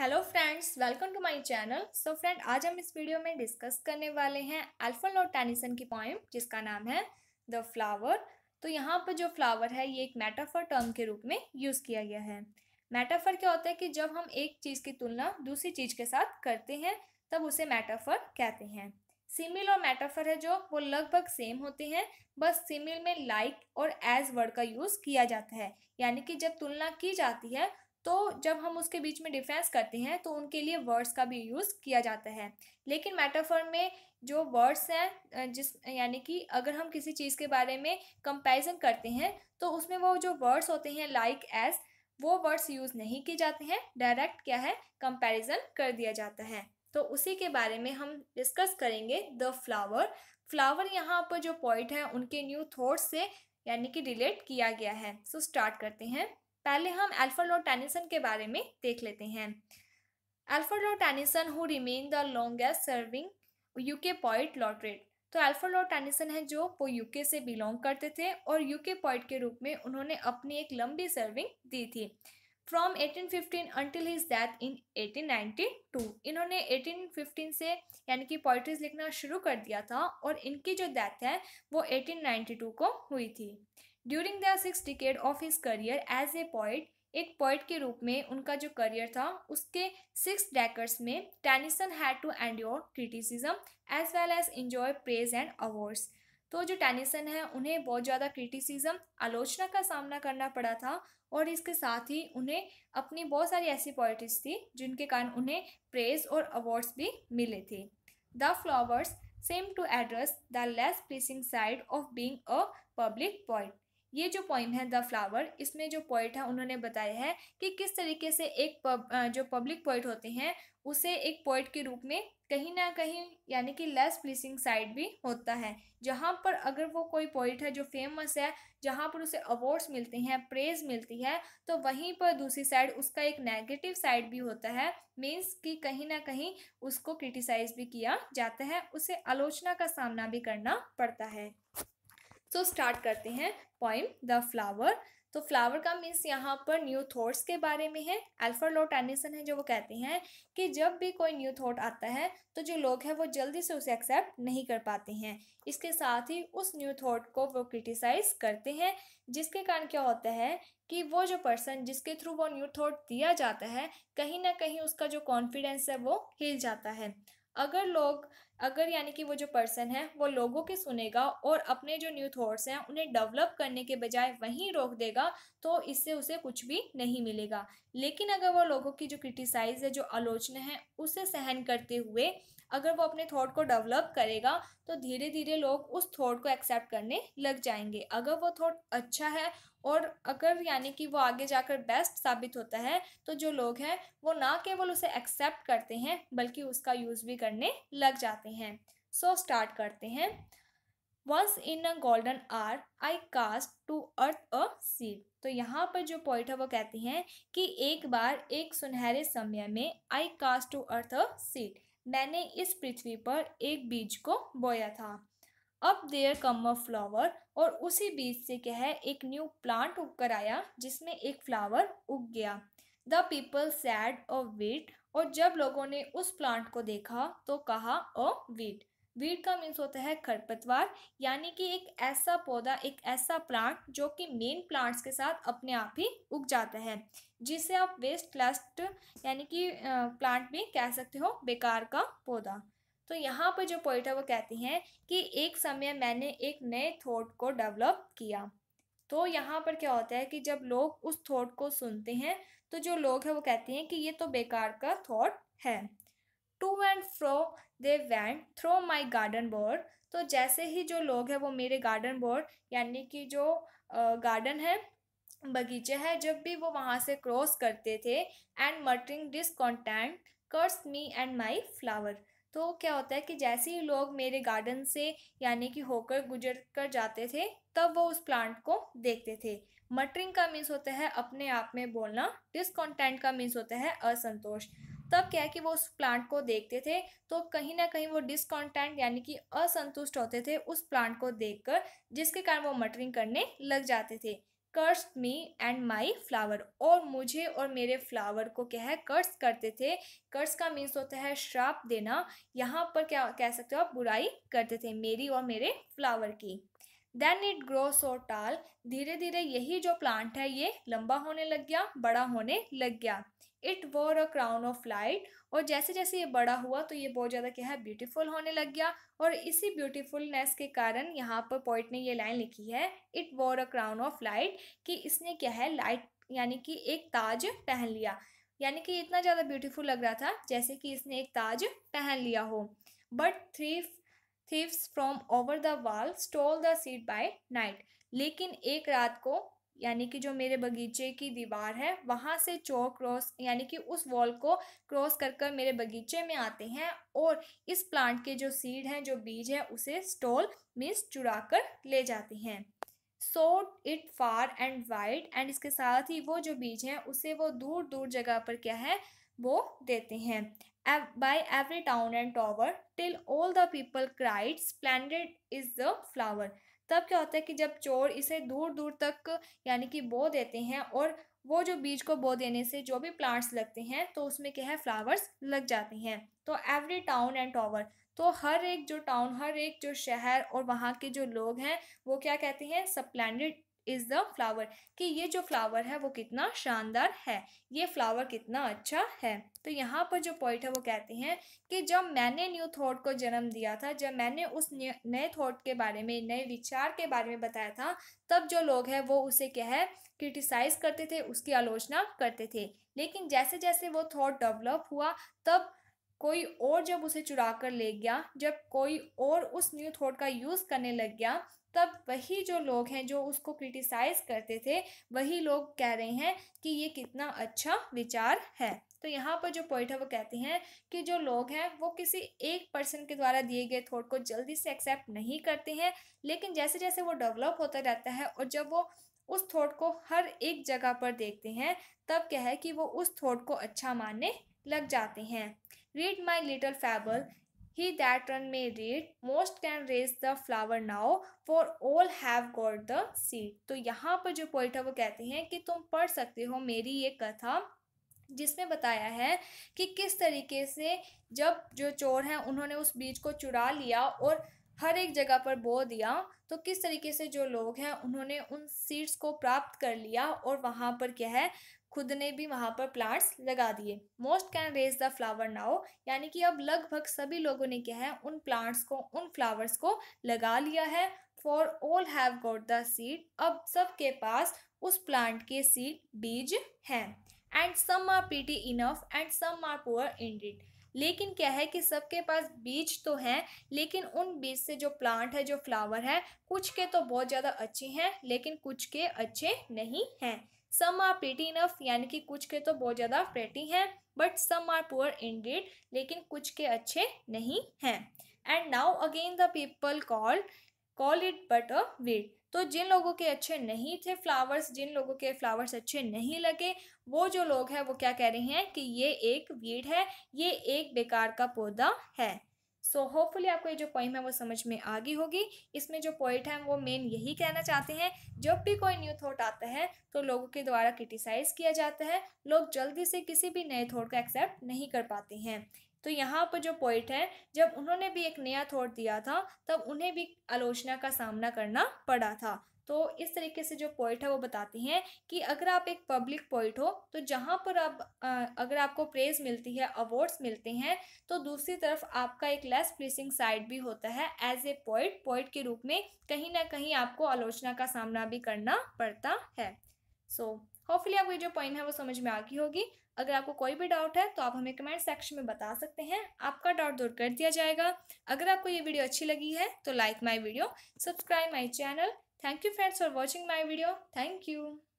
Hello friends welcome to my channel so friend आज हम इस वीडियो में डिस्कस करने वाले हैं एल्फन लॉर्ड टेनिसन की पॉइंट जिसका नाम है द फ्लावर तो यहाँ पर जो फ्लावर है ये एक मेटाफर टर्म के रूप में यूज़ किया गया है मेटाफर क्या होता है कि जब हम एक चीज़ की तुलना दूसरी चीज़ के साथ करते हैं तब उसे मेटाफर कहते हैं सिमिल और मेटाफर है जो वो लगभग सेम होते हैं बस सिमिल में लाइक like और एज वर्ड का यूज़ किया जाता है यानी कि जब तुलना की जाती है तो जब हम उसके बीच में डिफेंस करते हैं तो उनके लिए वर्ड्स का भी यूज़ किया जाता है लेकिन मेटाफर में जो वर्ड्स हैं जिस यानी कि अगर हम किसी चीज़ के बारे में कंपैरिजन करते हैं तो उसमें वो जो वर्ड्स होते हैं लाइक एज वो वर्ड्स यूज़ नहीं किए जाते हैं डायरेक्ट क्या है कंपेरिजन कर दिया जाता है तो उसी के बारे में हम डिस्कस करेंगे द फ्लावर फ्लावर यहाँ पर जो पॉइंट है उनके न्यू थॉट्स से यानी कि रिलेट किया गया है सो so, स्टार्ट करते हैं पहले हम एल्फर्ड लॉर्ड टेनिसन के बारे में देख लेते हैं Alfred Lord Tennyson who remained the longest serving UK poet laureate तो एल्फर लॉर्ड टेनिसन है जो वो यूके से बिलोंग करते थे और यूके पॉइट के रूप में उन्होंने अपनी एक लंबी सर्विंग दी थी from 1815 until his death in 1892 इन्होंने 1815 से यानी कि पोइट्रीज लिखना शुरू कर दिया था और इनकी जो डेथ है वो 1892 को हुई थी during the six decade of his career as a poet एक पॉइट के रूप में उनका जो करियर था उसके सिक्स डैकर्स में Tennyson had to endure criticism as well as enjoy praise and awards तो जो टेनिसन है उन्हें बहुत ज़्यादा क्रिटिसिज्म आलोचना का सामना करना पड़ा था और इसके साथ ही उन्हें अपनी बहुत सारी ऐसी पॉइटिस थी जिनके कारण उन्हें प्रेज और अवार्ड्स भी मिले थे the flowers seem to address the less pleasing side of being a public poet ये जो पोइम है द फ्लावर इसमें जो पोइट है उन्होंने बताया है कि किस तरीके से एक पब, जो पब्लिक पोइट होते हैं उसे एक पोइट के रूप में कहीं ना कहीं यानी कि लेस प्लीसिंग साइड भी होता है जहाँ पर अगर वो कोई पोइट है जो फेमस है जहाँ पर उसे अवार्ड्स मिलते हैं प्रेज मिलती है तो वहीं पर दूसरी साइड उसका एक नेगेटिव साइड भी होता है मीन्स कि कहीं ना कहीं उसको क्रिटिसाइज भी किया जाता है उसे आलोचना का सामना भी करना पड़ता है सो so, स्टार्ट करते हैं पॉइंट द फ्लावर तो फ्लावर का मीन्स यहाँ पर न्यू थॉट्स के बारे में है अल्फर लॉट टेनिसन है जो वो कहते हैं कि जब भी कोई न्यू थॉट आता है तो जो लोग हैं वो जल्दी से उसे एक्सेप्ट नहीं कर पाते हैं इसके साथ ही उस न्यू थॉट को वो क्रिटिसाइज करते हैं जिसके कारण क्या होता है कि वो जो पर्सन जिसके थ्रू वो न्यू थॉट दिया जाता है कहीं ना कहीं उसका जो कॉन्फिडेंस है वो हिल जाता है अगर लोग अगर यानी कि वो जो पर्सन है वो लोगों के सुनेगा और अपने जो न्यू थॉट्स हैं उन्हें डेवलप करने के बजाय वहीं रोक देगा तो इससे उसे कुछ भी नहीं मिलेगा लेकिन अगर वो लोगों की जो क्रिटिसाइज है जो आलोचना है उसे सहन करते हुए अगर वो अपने थॉट को डेवलप करेगा तो धीरे धीरे लोग उस थॉट को एक्सेप्ट करने लग जाएंगे अगर वो थॉट अच्छा है और अगर यानी कि वो आगे जाकर बेस्ट साबित होता है तो जो लोग हैं वो ना केवल उसे एक्सेप्ट करते हैं बल्कि उसका यूज़ भी करने लग जाते हैं सो so, स्टार्ट करते हैं once in a golden hour I cast to earth a seed तो यहाँ पर जो पॉइंट है वो कहते हैं कि एक बार एक सुनहरे समय में I cast to earth a seed मैंने इस पृथ्वी पर एक बीज को बोया था अब देयर कम अ फ्लावर और उसी बीज से क्या है एक न्यू प्लांट उग कर आया जिसमें एक फ्लावर उग गया the people said a weed और जब लोगों ने उस प्लांट को देखा तो कहा अ वीट वीट का मीन्स होता है खरपतवार यानी कि एक ऐसा पौधा एक ऐसा प्लांट जो कि मेन प्लांट्स के साथ अपने आप ही उग जाता है जिसे आप वेस्ट क्लस्ट यानी कि प्लांट भी कह सकते हो बेकार का पौधा तो यहाँ पर जो पोइट है वो कहती हैं कि एक समय मैंने एक नए थॉट को डेवलप किया तो यहाँ पर क्या होता है कि जब लोग उस थॉट को सुनते हैं तो जो लोग हैं वो कहते हैं कि ये तो बेकार का थॉट है to and fro they went through my garden bower तो जैसे ही जो लोग हैं वो मेरे गार्डन बोर्ड यानी कि जो गार्डन है बगीचे है जब भी वो वहाँ से क्रॉस करते थे and muttering discontent curse me and my flower तो क्या होता है कि जैसे ही लोग मेरे गार्डन से यानी कि होकर गुजर कर जाते थे तब वो उस प्लांट को देखते थे मटरिंग का मीन्स होता है अपने आप में बोलना डिसकॉन्टेंट का मीन्स होता है असंतोष तब क्या है कि वो उस प्लांट को देखते थे तो कहीं ना कहीं वो डिसकॉन्टेंट यानी कि असंतुष्ट होते थे उस प्लांट को देखकर जिसके कारण वो मटरिंग करने लग जाते थे कर्स मी एंड माई फ्लावर और मुझे और मेरे फ्लावर को क्या है कर्स करते थे कर्स का मीन्स होता है श्राप देना यहाँ पर क्या कह सकते हो आप बुराई करते थे मेरी और मेरे फ्लावर की देन इट ग्रो सो टाल धीरे धीरे यही जो प्लांट है ये लंबा होने लग गया बड़ा होने लग गया it wore a crown of light और जैसे जैसे ये बड़ा हुआ तो ये बहुत ज़्यादा क्या है ब्यूटीफुल होने लग गया और इसी ब्यूटीफुलनेस के कारण यहाँ पर पॉइंट ने ये लाइन लिखी है it wore a crown of light कि इसने क्या है लाइट यानी कि एक ताज पहन लिया यानी कि इतना ज़्यादा ब्यूटीफुल लग रहा था जैसे कि इसने एक ताज पहन लिया हो but three thieves from over the wall stole the seed by night लेकिन एक रात को यानी कि जो मेरे बगीचे की दीवार है वहाँ से चौक क्रॉस यानी कि उस वॉल को क्रॉस कर कर मेरे बगीचे में आते हैं और इस प्लांट के जो सीड हैं जो बीज है उसे स्टॉल मीन्स चुरा कर ले जाते हैं so it far and wide एंड इसके साथ ही वो जो बीज हैं उसे वो दूर दूर जगह पर क्या है वो देते हैं by every town and tower till all the people cried splendid is the flower तब क्या होता है कि जब चोर इसे दूर दूर तक यानी कि बो देते हैं और वो जो बीज को बो देने से जो भी प्लांट्स लगते हैं तो उसमें क्या है फ्लावर्स लग जाते हैं तो एवरी टाउन एंड टावर तो हर एक जो टाउन हर एक जो शहर और वहाँ के जो लोग हैं वो क्या कहते हैं सप्लैंडेड इज़ द फ्लावर कि ये जो फ्लावर है वो कितना शानदार है ये फ्लावर कितना अच्छा है तो यहाँ पर जो पॉइंट है वो कहते हैं कि जब मैंने न्यू थॉट को जन्म दिया था जब मैंने उस नए थॉट के बारे में नए विचार के बारे में बताया था तब जो लोग हैं वो उसे क्या है क्रिटिसाइज़ करते थे उसकी आलोचना करते थे लेकिन जैसे जैसे वो थॉट डेवलप हुआ तब कोई और जब उसे चुरा कर ले गया जब कोई और उस न्यू थॉट का यूज़ करने लग गया तब वही जो लोग हैं जो उसको क्रिटिसाइज करते थे वही लोग कह रहे हैं कि ये कितना अच्छा विचार है तो यहाँ पर जो पॉइंट है वो कहते हैं कि जो लोग हैं वो किसी एक पर्सन के द्वारा दिए गए थॉट को जल्दी से एक्सेप्ट नहीं करते हैं लेकिन जैसे जैसे वो डेवलप होता रहता है और जब वो उस थॉट को हर एक जगह पर देखते हैं तब क्या है कि वो उस थॉट को अच्छा मानने लग जाते हैं Read my little fable. He that run may read, most can raise the flower now, for all have got the seed. तो यहाँ पर जो पोइट है वो कहते हैं कि तुम पढ़ सकते हो मेरी ये कथा जिसमें बताया है कि किस तरीके से जब जो चोर हैं उन्होंने उस बीज को चुरा लिया और हर एक जगह पर बो दिया तो किस तरीके से जो लोग हैं उन्होंने उन सीड्स को प्राप्त कर लिया और वहाँ पर क्या है खुद ने भी वहाँ पर प्लांट्स लगा दिए most can raise the flower now यानी कि अब लगभग सभी लोगों ने क्या है उन प्लांट्स को उन फ्लावर्स को लगा लिया है for all have got the seed अब सबके पास उस प्लांट के सीड बीज हैं and some are pretty enough and some are poor indeed लेकिन क्या है कि सबके पास बीज तो हैं लेकिन उन बीज से जो प्लांट है जो फ्लावर है कुछ के तो बहुत ज़्यादा अच्छे हैं लेकिन कुछ के अच्छे नहीं हैं सम आर प्रेटी इनफ यानी कि कुछ के तो बहुत ज़्यादा प्रेटी हैं but some are poor in लेकिन कुछ के अच्छे नहीं हैं and now again the people call call it but a weed तो जिन लोगों के अच्छे नहीं थे फ्लावर्स जिन लोगों के फ्लावर्स अच्छे नहीं लगे वो जो लोग हैं वो क्या कह रहे हैं कि ये एक वीड है ये एक बेकार का पौधा है सो so, होपफुली आपको ये जो पॉइंट है वो समझ में आ गई होगी इसमें जो पॉइंट है वो मेन यही कहना चाहते हैं जब भी कोई न्यू थॉट आता है तो लोगों के द्वारा क्रिटिसाइज़ किया जाता है लोग जल्दी से किसी भी नए थॉट को एक्सेप्ट नहीं कर पाते हैं तो यहाँ पर जो पोइट है जब उन्होंने भी एक नया थॉट दिया था तब उन्हें भी आलोचना का सामना करना पड़ा था तो इस तरीके से जो पोइट है वो बताती हैं कि अगर आप एक पब्लिक पोइट हो तो जहाँ पर आप अगर आपको प्रेज मिलती है अवार्ड्स मिलते हैं तो दूसरी तरफ आपका एक लेस प्लीसिंग साइड भी होता है एज ए पोइट पोइट के रूप में कहीं ना कहीं आपको आलोचना का सामना भी करना पड़ता है सो so, होपफुली आपको जो पॉइंट है वो समझ में आ गई होगी अगर आपको कोई भी डाउट है तो आप हमें कमेंट सेक्शन में बता सकते हैं आपका डाउट दूर कर दिया जाएगा अगर आपको ये वीडियो अच्छी लगी है तो like my video subscribe my channel thank you friends for watching my video thank you